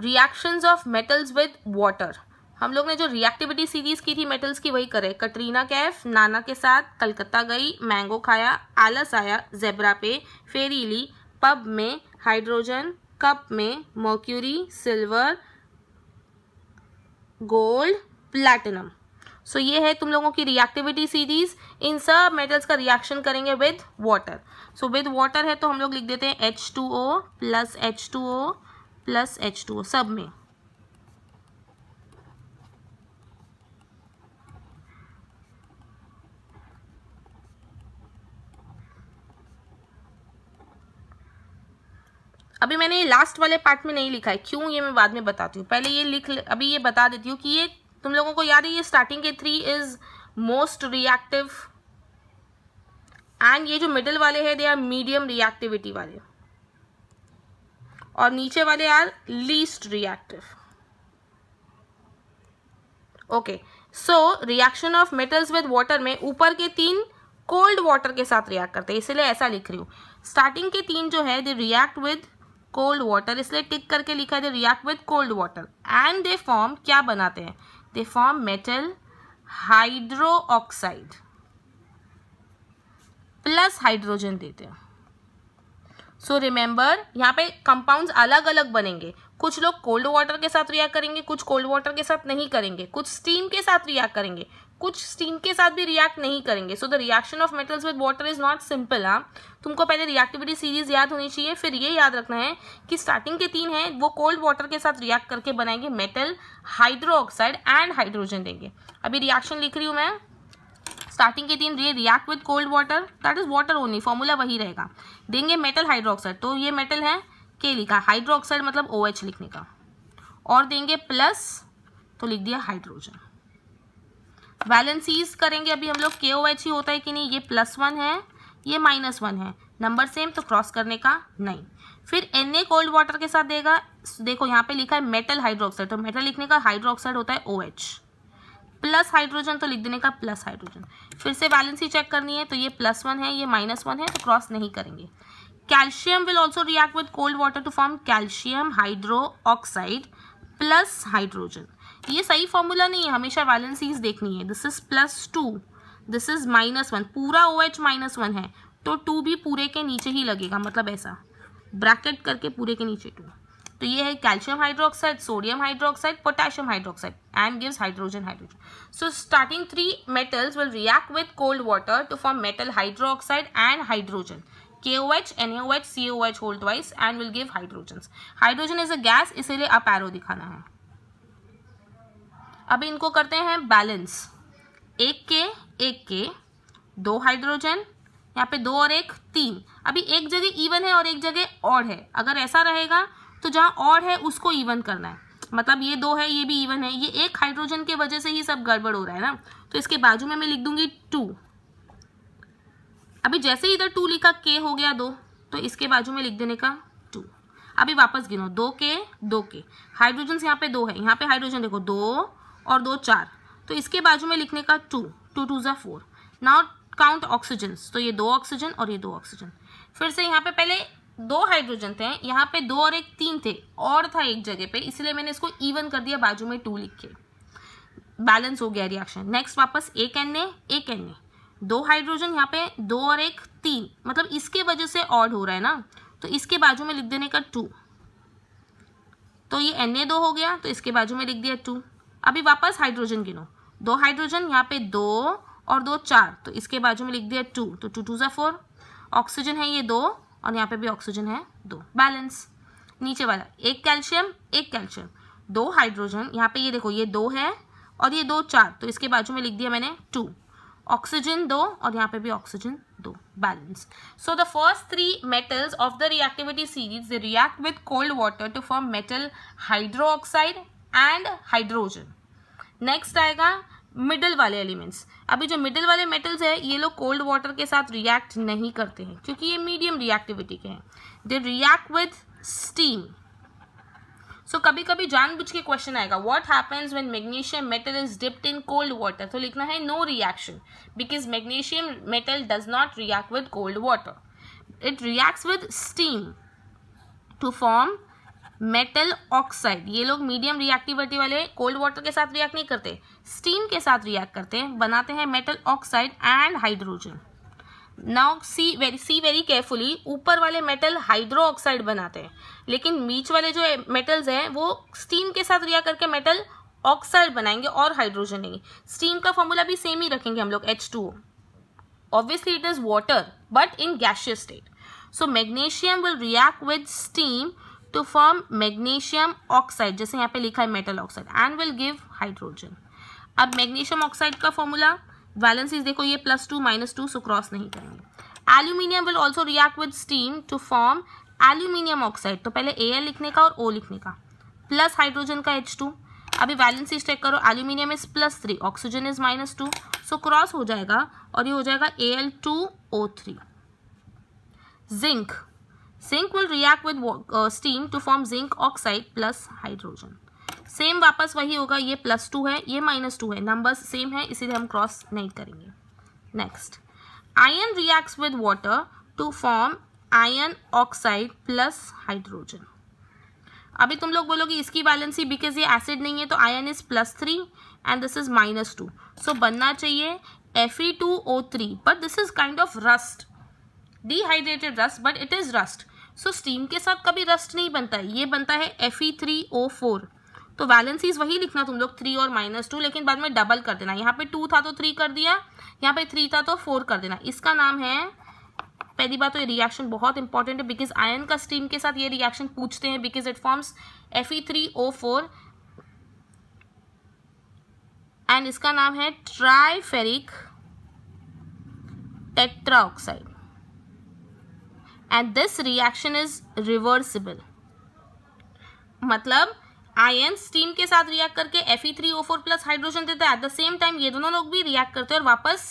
Reactions of metals with water हम लोग ने जो रिएक्टिविटी सीरीज की थी मेटल्स की वही करे कटरीना कैफ नाना के साथ कलकत्ता गई मैंगो खाया आलस आया जेबरा पे फेरी ली पब में हाइड्रोजन कप में mercury silver gold platinum so ये है तुम लोगों की रिएक्टिविटी सीरीज इन सब मेटल्स का रिएक्शन करेंगे with water so with water है तो हम लोग लिख देते हैं H two O plus H two O plus H two सब में अभी मैंने ये लास्ट वाले पार्ट में नहीं लिखा है क्यों ये मैं बाद में बताती हूँ पहले ये लिख अभी ये बता देती हूँ कि ये तुम लोगों को याद है ये स्टार्टिंग के three is most reactive and ये जो मिडिल वाले हैं दे आर मीडियम रिएक्टिविटी वाले और नीचे वाले are least reactive okay so reaction of metals with water में ऊपर के तीन कोल्ड वाटर के साथ रिएक्ट करते हैं इसलिए ऐसा लिख रही हूँ स्टार्टिंग के तीन जो है they react with cold water इसलिए टिक करके लिखा है they react with cold water and they form क्या बनाते हैं they form metal hydro oxide plus hydrogen देते हैं सो रिमेंबर यहाँ पे कंपाउंड्स अलग अलग बनेंगे कुछ लोग कोल्ड वाटर के साथ रिएक्ट करेंगे कुछ कोल्ड वाटर के साथ नहीं करेंगे कुछ स्टीम के साथ रिएक्ट करेंगे कुछ स्टीम के साथ भी रिएक्ट नहीं करेंगे so the reaction of metals with water is not simple हाँ तुमको पहले रिएक्टिविटी सीरीज याद होनी चाहिए फिर ये याद रखना है कि स्टार्टिंग के तीन हैं वो कोल्ड वाटर के साथ रिएक्ट करके बनाएंगे metal hydro oxide and hydrogen देंगे अभी रिएक्शन लिख रही हूँ मैं स्टार्टिंग के दिन ये react with cold water that is water only formula वही रहेगा देंगे मेटल हाइड्रोक्साइड तो ये मेटल है के लिखा हाइड्रोक्साइड मतलब ओ OH लिखने का और देंगे प्लस तो लिख दिया हाइड्रोजन वैलेंसीज करेंगे अभी हम लोग के ओ एच ही होता है कि नहीं ये प्लस वन है ये माइनस वन है नंबर सेम तो क्रॉस करने का नहीं फिर एन ए कोल्ड वाटर के साथ देगा देखो यहाँ पे लिखा है मेटल हाइड्रोक्साइड तो मेटल लिखने का हाइड्रोक्साइड होता है ओ OH. प्लस हाइड्रोजन तो लिख देने का प्लस हाइड्रोजन फिर से वैलेंसी चेक करनी है तो ये प्लस वन है ये माइनस वन है तो क्रॉस नहीं करेंगे calcium will also react with cold water to form calcium hydro oxide plus hydrogen ये सही फॉर्मूला नहीं है हमेशा वैलेंसीज देखनी है this is plus two this is minus one पूरा ओ एच माइनस वन है तो टू भी पूरे के नीचे ही लगेगा मतलब ऐसा ब्रैकेट करके पूरे के नीचे टू तो ये है calcium hydroxide sodium hydroxide potassium hydroxide and gives hydrogen hydrogen so starting three metals will react with cold water to form metal hydroxide and hydrogen K N O H C O H होल्ड वाइस and will give hydrogen hydrogen is a gas इसीलिए आप arrow दिखाना है अभी इनको करते हैं बैलेंस एक के एक के दो हाइड्रोजन यहाँ पे दो और एक तीन अभी एक जगह इवन है और एक जगह और है अगर ऐसा रहेगा तो जहाँ और है उसको इवन करना है मतलब ये दो है ये भी इवन है ये एक हाइड्रोजन के वजह से ही सब गड़बड़ हो रहा है ना तो इसके बाजू में मैं लिख दूंगी टू अभी जैसे इधर टू लिखा के हो गया दो तो इसके बाजू में लिख देने का टू अभी वापस गिनो दो के दो के हाइड्रोजन यहाँ पे दो है यहाँ पे हाइड्रोजन देखो दो और दो चार तो इसके बाजू में लिखने का टू टू टू जो फोर नाउ काउंट ऑक्सीजन तो ये दो ऑक्सीजन और ये दो ऑक्सीजन फिर से यहाँ पे पहले दो हाइड्रोजन थे यहाँ पे दो और एक तीन थे और था एक जगह पे इसलिए मैंने इसको इवन कर दिया बाजू में टू लिख के बैलेंस हो गया रिएक्शन नेक्स्ट वापस एक एन ए एक एन ए दो हाइड्रोजन यहाँ पे दो और एक तीन मतलब इसके वजह से ऑड हो रहा है ना तो इसके बाजू में लिख देने का टू तो ये एन ए दो हो गया तो इसके बाजू में लिख दिया टू अभी वापस हाइड्रोजन गिनो दो हाइड्रोजन यहाँ पे दो और दो चार तो इसके बाजू में लिख दिया टू तो टू टू ज़ा फोर ऑक्सीजन है ये दो और यहाँ पे भी ऑक्सीजन है दो बैलेंस नीचे वाला एक कैल्शियम एक कैल्शियम दो हाइड्रोजन यहाँ पे ये देखो ये दो है और ये दो चार तो इसके बाजू में लिख दिया मैंने टू ऑक्सीजन दो और यहाँ पे भी ऑक्सीजन दो balance so the first three metals of the reactivity series they react with cold water to form metal hydro oxide and hydrogen next आएगा मिडल वाले एलिमेंट्स अभी जो मिडल वाले मेटल्स है ये लोग कोल्ड वाटर के साथ रिएक्ट नहीं करते हैं क्योंकि ये मीडियम रिएक्टिविटी के हैं they react with steam so कभी कभी जानबूझ के क्वेश्चन आएगा what happens when magnesium metal is dipped in cold water तो लिखना है no reaction because magnesium metal does not react with cold water it reacts with steam to form metal oxide ये लोग मीडियम रिएक्टिविटी वाले cold water के साथ react नहीं करते स्टीम के साथ रिएक्ट करते हैं बनाते हैं metal oxide and hydrogen now see very see very carefully ऊपर वाले मेटल हाइड्रो ऑक्साइड बनाते हैं लेकिन बीच वाले जो मेटल्स हैं वो स्टीम के साथ रिया करके मेटल ऑक्साइड बनाएंगे और हाइड्रोजन लेंगे स्टीम का फॉर्मूला भी सेम ही रखेंगे हम लोग H two obviously it is water but in gaseous state so magnesium will react with steam to form magnesium oxide जैसे यहाँ पे लिखा है metal oxide and will give hydrogen अब मैग्नीशियम ऑक्साइड का फॉर्मूला वैलेंस इज देखो ये plus two minus two so cross नहीं करेंगे aluminium will also react with steam to form aluminium oxide तो पहले ए लिखने का और ओ लिखने का प्लस हाइड्रोजन का एच टू अभी वैलेंसीज चेक करो aluminium is plus three oxygen is minus two so cross हो जाएगा और ये हो जाएगा A L two O three zinc zinc will react with steam to form zinc oxide plus hydrogen same वापस वही होगा ये प्लस टू है ये माइनस टू है नंबर्स सेम है इसीलिए हम क्रॉस नहीं करेंगे next iron reacts with water to form ion oxide plus hydrogen अभी तुम लोग बोलोगे इसकी बैलेंसी बिकॉज ये एसिड नहीं है तो iron is plus three and this is minus two so बनना चाहिए Fe2O3 but this is kind of rust dehydrated rust but it is rust so steam के साथ कभी रस्ट नहीं बनता है ये बनता है F E three O four तो वैलेंसीज वही लिखना तुम लोग थ्री और माइनस टू लेकिन बाद में डबल कर देना यहाँ पे टू था तो थ्री कर दिया यहाँ पे थ्री था तो फोर कर देना इसका नाम है पहली बात तो ये रिएक्शन बहुत इंपॉर्टेंट है बिकॉज आयन का स्टीम के साथ ये रिएक्शन पूछते हैं because it forms F E three O four and इसका नाम है tetra tetraoxide and this reaction is reversible मतलब आयन स्टीम के साथ रिएक्ट करके फोर प्लस हाइड्रोजन देता है एट द सेम टाइम ये दोनों लोग भी रिएक्ट करते हैं और वापस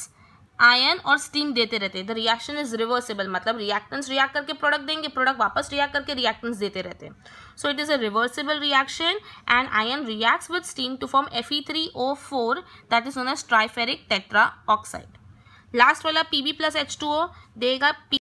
आयन और स्टीम देते रहते हैं द रिएक्शन इज रिवर्सिबल मतलब रिएक्टेंट्स रिएक्ट करके प्रोडक्ट देंगे प्रोडक्ट वापस रिएक्ट करके रिएक्टेंट्स देते रहते हैं so it is a reversible reaction and iron reacts with steam to form O four that is known as triferric tetra oxide last वाला B plus H two O देगा P